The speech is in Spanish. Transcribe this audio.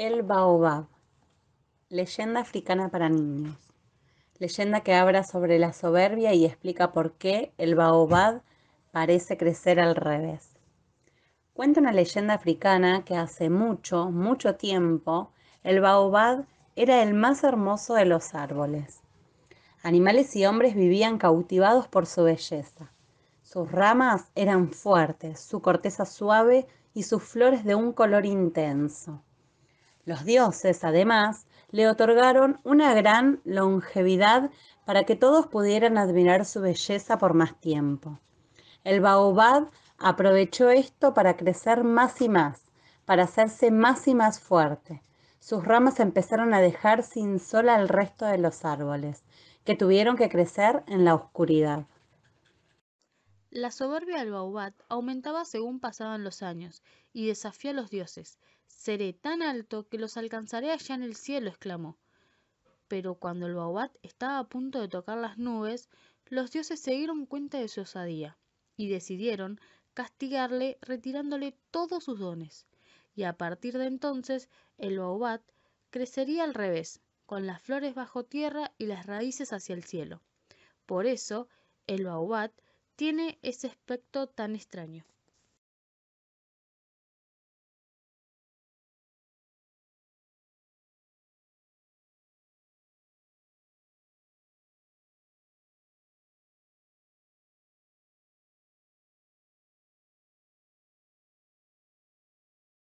El Baobab. Leyenda africana para niños. Leyenda que habla sobre la soberbia y explica por qué el baobab parece crecer al revés. Cuenta una leyenda africana que hace mucho, mucho tiempo, el baobab era el más hermoso de los árboles. Animales y hombres vivían cautivados por su belleza. Sus ramas eran fuertes, su corteza suave y sus flores de un color intenso. Los dioses, además, le otorgaron una gran longevidad para que todos pudieran admirar su belleza por más tiempo. El baobab aprovechó esto para crecer más y más, para hacerse más y más fuerte. Sus ramas empezaron a dejar sin sol al resto de los árboles, que tuvieron que crecer en la oscuridad. La soberbia del Baobat aumentaba según pasaban los años, y desafió a los dioses. Seré tan alto que los alcanzaré allá en el cielo, exclamó. Pero cuando el Baobat estaba a punto de tocar las nubes, los dioses se dieron cuenta de su osadía, y decidieron castigarle retirándole todos sus dones. Y a partir de entonces, el Baobat crecería al revés, con las flores bajo tierra y las raíces hacia el cielo. Por eso, el Baobab tiene ese aspecto tan extraño.